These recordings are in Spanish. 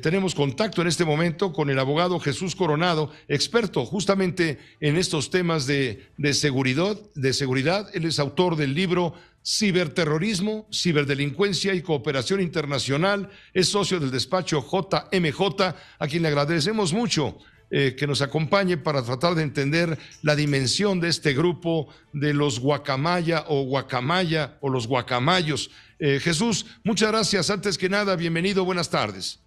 tenemos contacto en este momento con el abogado Jesús Coronado, experto justamente en estos temas de, seguridad, de seguridad. Él es autor del libro Ciberterrorismo, Ciberdelincuencia y Cooperación Internacional. Es socio del despacho JMJ, a quien le agradecemos mucho eh, que nos acompañe para tratar de entender la dimensión de este grupo de los guacamaya o guacamaya o los guacamayos. Eh, Jesús, muchas gracias. Antes que nada, bienvenido, buenas tardes.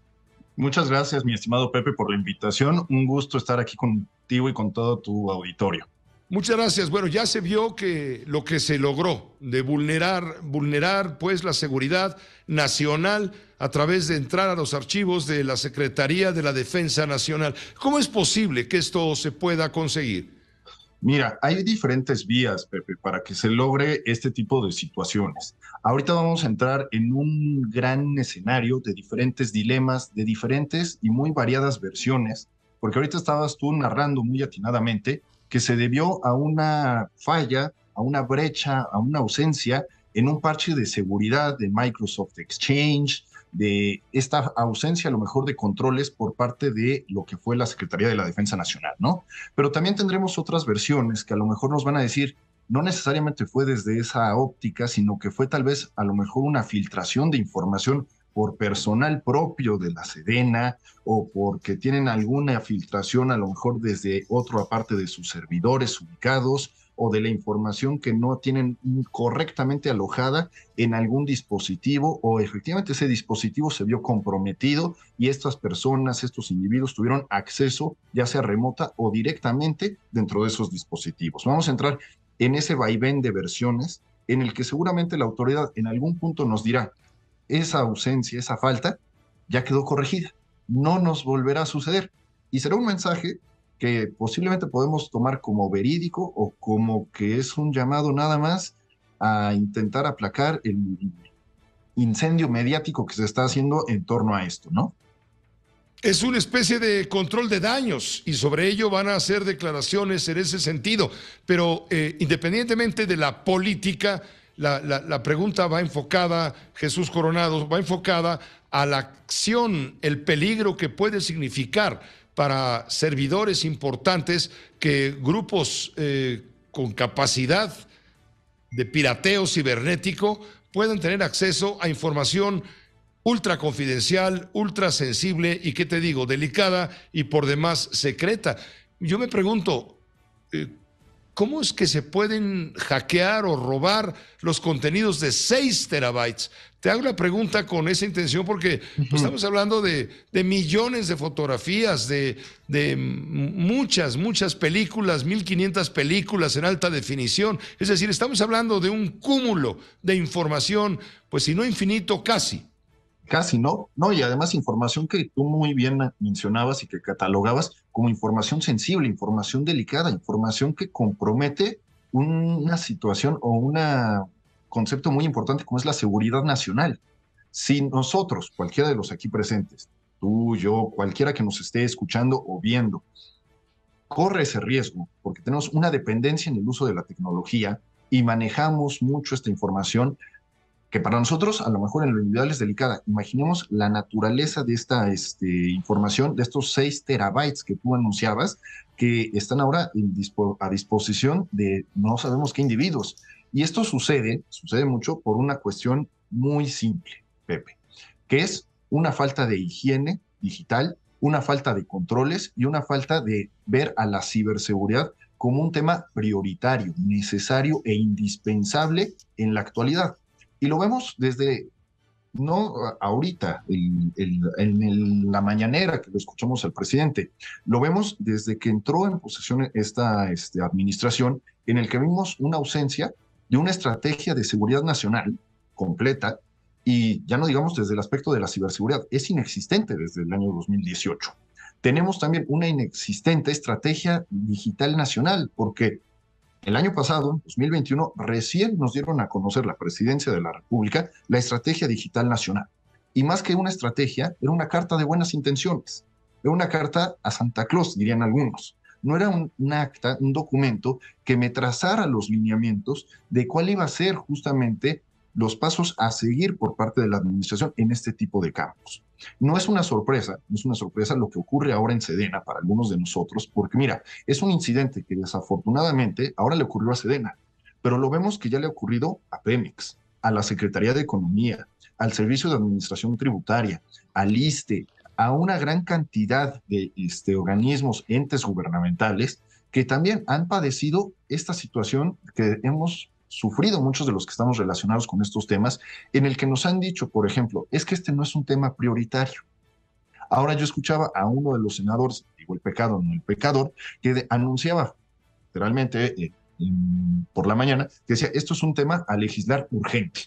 Muchas gracias, mi estimado Pepe, por la invitación. Un gusto estar aquí contigo y con todo tu auditorio. Muchas gracias. Bueno, ya se vio que lo que se logró de vulnerar, vulnerar pues la seguridad nacional a través de entrar a los archivos de la Secretaría de la Defensa Nacional. ¿Cómo es posible que esto se pueda conseguir? Mira, hay diferentes vías, Pepe, para que se logre este tipo de situaciones. Ahorita vamos a entrar en un gran escenario de diferentes dilemas, de diferentes y muy variadas versiones, porque ahorita estabas tú narrando muy atinadamente que se debió a una falla, a una brecha, a una ausencia en un parche de seguridad de Microsoft Exchange, de esta ausencia a lo mejor de controles por parte de lo que fue la Secretaría de la Defensa Nacional, ¿no? Pero también tendremos otras versiones que a lo mejor nos van a decir, no necesariamente fue desde esa óptica, sino que fue tal vez a lo mejor una filtración de información por personal propio de la Sedena o porque tienen alguna filtración a lo mejor desde otro aparte de sus servidores ubicados o de la información que no tienen correctamente alojada en algún dispositivo o efectivamente ese dispositivo se vio comprometido y estas personas, estos individuos tuvieron acceso ya sea remota o directamente dentro de esos dispositivos. Vamos a entrar en ese vaivén de versiones en el que seguramente la autoridad en algún punto nos dirá, esa ausencia, esa falta, ya quedó corregida, no nos volverá a suceder. Y será un mensaje que posiblemente podemos tomar como verídico o como que es un llamado nada más a intentar aplacar el incendio mediático que se está haciendo en torno a esto, ¿no? Es una especie de control de daños y sobre ello van a hacer declaraciones en ese sentido. Pero eh, independientemente de la política, la, pregunta va enfocada, Jesús Coronado, va enfocada a la acción, el peligro que puede significar para servidores importantes que grupos eh, con capacidad de pirateo cibernético puedan tener acceso a información ultra confidencial, ultra sensible y, ¿qué te digo?, delicada y por demás secreta. Yo me pregunto, eh, ¿Cómo es que se pueden hackear o robar los contenidos de 6 terabytes? Te hago la pregunta con esa intención porque estamos hablando de, millones de fotografías, de, de muchas, muchas películas, 1500 películas en alta definición. Es decir, estamos hablando de un cúmulo de información, pues si no infinito, casi casi no, no, y además información que tú muy bien mencionabas y que catalogabas como información sensible, información delicada, información que compromete una situación o un concepto muy importante como es la seguridad nacional. Si nosotros, cualquiera de los aquí presentes, tú, yo, cualquiera que nos esté escuchando o viendo, corre ese riesgo, porque tenemos una dependencia en el uso de la tecnología y manejamos mucho esta información, que para nosotros a lo mejor en lo individual es delicada. Imaginemos la naturaleza de esta este, información, de estos 6 terabytes que tú anunciabas, que están ahora a disposición de no sabemos qué individuos. Y esto sucede, sucede mucho por una cuestión muy simple, Pepe, que es una falta de higiene digital, una falta de controles y una falta de ver a la ciberseguridad como un tema prioritario, necesario e indispensable en la actualidad. Y lo vemos desde, no ahorita, en, la mañanera que lo escuchamos al presidente, lo vemos desde que entró en posesión esta este, administración, en el que vimos una ausencia de una estrategia de seguridad nacional completa, y ya no digamos desde el aspecto de la ciberseguridad, es inexistente desde el año 2018. Tenemos también una inexistente estrategia digital nacional, porque el año pasado, 2021, recién nos dieron a conocer la presidencia de la República la Estrategia Digital Nacional. Y más que una estrategia, era una carta de buenas intenciones. Era una carta a Santa Claus, dirían algunos. No era un, un acta, un documento que me trazara los lineamientos de cuál iba a ser justamente los pasos a seguir por parte de la administración en este tipo de campos. No es una sorpresa, no es una sorpresa lo que ocurre ahora en Sedena para algunos de nosotros, porque mira, es un incidente que desafortunadamente ahora le ocurrió a Sedena, pero lo vemos que ya le ha ocurrido a Pemex, a la Secretaría de Economía, al Servicio de Administración Tributaria, al ISTE, a una gran cantidad de este, organismos, entes gubernamentales que también han padecido esta situación que hemos sufrido muchos de los que estamos relacionados con estos temas, en el que nos han dicho, por ejemplo, es que este no es un tema prioritario. Ahora yo escuchaba a uno de los senadores, digo el pecado, no el pecador, que anunciaba literalmente eh, por la mañana, que decía, esto es un tema a legislar urgente.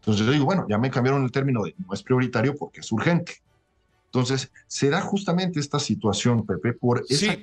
Entonces yo digo, bueno, ya me cambiaron el término de no es prioritario porque es urgente. Entonces, será justamente esta situación, Pepe, por esas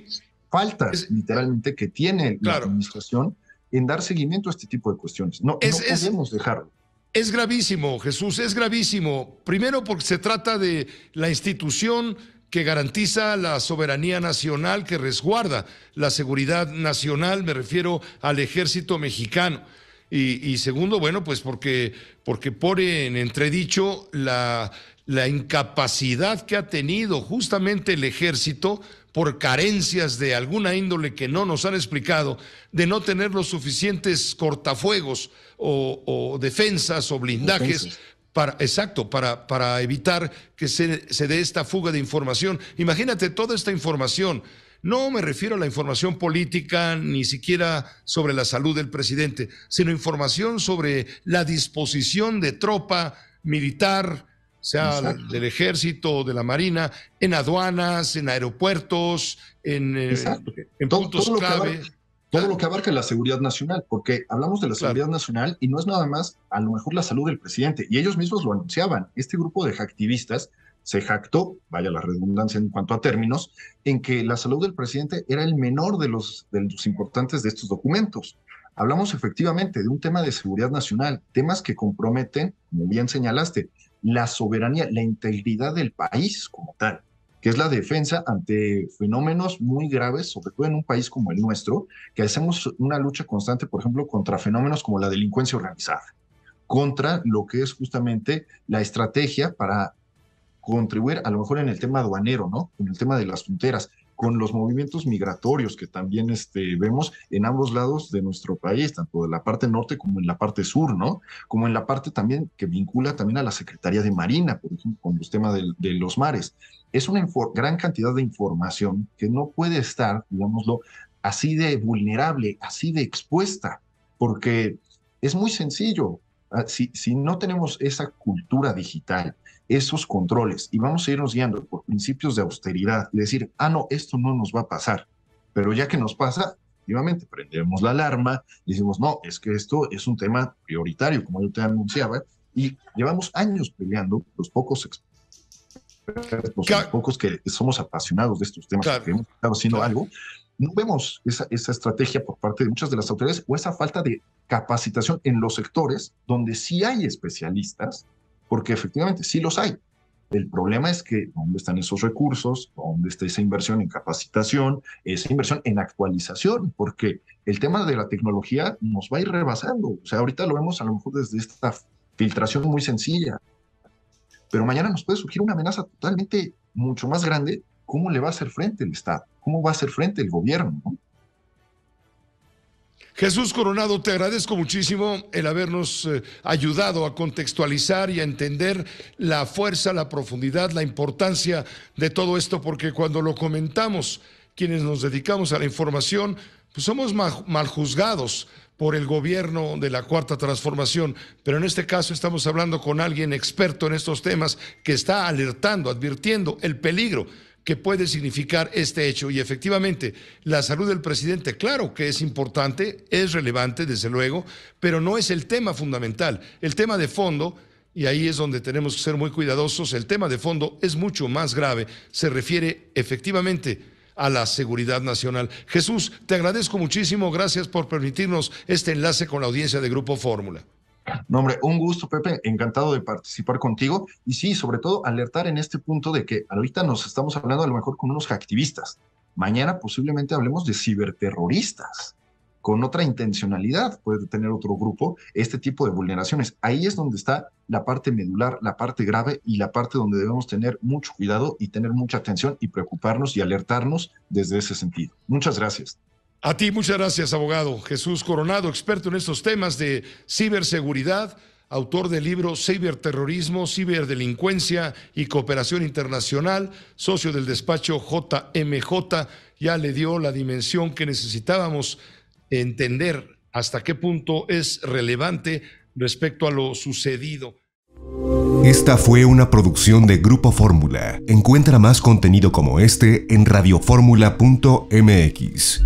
faltas literalmente que tiene la administración en dar seguimiento a este tipo de cuestiones. No, es, podemos dejarlo. Es gravísimo, Jesús, es gravísimo. Primero porque se trata de la institución que garantiza la soberanía nacional, que resguarda la seguridad nacional, me refiero al ejército mexicano. Y, segundo, bueno, pues porque, porque pone en entredicho la, la incapacidad que ha tenido justamente el ejército por carencias de alguna índole que no nos han explicado, de no tener los suficientes cortafuegos o, defensas o blindajes. Para, exacto, para, evitar que se, se dé esta fuga de información. Imagínate toda esta información. No me refiero a la información política, ni siquiera sobre la salud del presidente, sino información sobre la disposición de tropa militar, sea del ejército, de la marina, en aduanas, en aeropuertos, en, eh, todo, puntos Lo todo ah. lo que abarca la seguridad nacional, porque hablamos de la seguridad nacional y no es nada más a lo mejor la salud del presidente, y ellos mismos lo anunciaban. Este grupo de hacktivistas se jactó, vaya la redundancia en cuanto a términos, en que la salud del presidente era el menor de los, de los importantes de estos documentos. Hablamos efectivamente de un tema de seguridad nacional, temas que comprometen, como bien señalaste, la soberanía, la integridad del país como tal, que es la defensa ante fenómenos muy graves, sobre todo en un país como el nuestro, que hacemos una lucha constante, por ejemplo, contra fenómenos como la delincuencia organizada, contra lo que es justamente la estrategia para contribuir, a lo mejor en el tema aduanero, ¿no? En el tema de las fronteras, con los movimientos migratorios que también este, vemos en ambos lados de nuestro país, tanto de la parte norte como en la parte sur, ¿no? Como en la parte también que vincula también a la Secretaría de Marina, por ejemplo, con los temas de, de los mares. Es una gran cantidad de información que no puede estar, digámoslo, así de vulnerable, así de expuesta, porque es muy sencillo. Ah, si, si no tenemos esa cultura digital, esos controles, y vamos a irnos guiando por principios de austeridad, y decir, ah, no, esto no nos va a pasar, pero ya que nos pasa, efectivamente, prendemos la alarma, decimos, no, es que esto es un tema prioritario, como yo te anunciaba, y llevamos años peleando, los pocos pocos que somos apasionados de estos temas, que hemos estado haciendo algo, no vemos esa, estrategia por parte de muchas de las autoridades o esa falta de capacitación en los sectores donde sí hay especialistas, porque efectivamente sí los hay. El problema es que dónde están esos recursos, dónde está esa inversión en capacitación, esa inversión en actualización, porque el tema de la tecnología nos va a ir rebasando. O sea, ahorita lo vemos a lo mejor desde esta filtración muy sencilla, pero mañana nos puede surgir una amenaza totalmente mucho más grande ¿cómo le va a hacer frente el Estado? ¿Cómo va a hacer frente el gobierno? Jesús Coronado, te agradezco muchísimo el habernos eh, ayudado a contextualizar y a entender la fuerza, la profundidad, la importancia de todo esto, porque cuando lo comentamos, quienes nos dedicamos a la información, pues somos mal juzgados por el gobierno de la Cuarta Transformación, pero en este caso estamos hablando con alguien experto en estos temas que está alertando, advirtiendo el peligro que puede significar este hecho. Y efectivamente, la salud del presidente, claro que es importante, es relevante, desde luego, pero no es el tema fundamental. El tema de fondo, y ahí es donde tenemos que ser muy cuidadosos, el tema de fondo es mucho más grave, se refiere efectivamente a la seguridad nacional. Jesús, te agradezco muchísimo, gracias por permitirnos este enlace con la audiencia de Grupo Fórmula. No, hombre, un gusto, Pepe, encantado de participar contigo y sí, sobre todo alertar en este punto de que ahorita nos estamos hablando a lo mejor con unos activistas. Mañana posiblemente hablemos de ciberterroristas con otra intencionalidad puede tener otro grupo este tipo de vulneraciones. Ahí es donde está la parte medular, la parte grave y la parte donde debemos tener mucho cuidado y tener mucha atención y preocuparnos y alertarnos desde ese sentido. Muchas gracias. A ti muchas gracias, abogado Jesús Coronado, experto en estos temas de ciberseguridad, autor del libro Ciberterrorismo, Ciberdelincuencia y Cooperación Internacional, socio del despacho JMJ, ya le dio la dimensión que necesitábamos entender hasta qué punto es relevante respecto a lo sucedido. Esta fue una producción de Grupo Fórmula. Encuentra más contenido como este en radioformula.mx.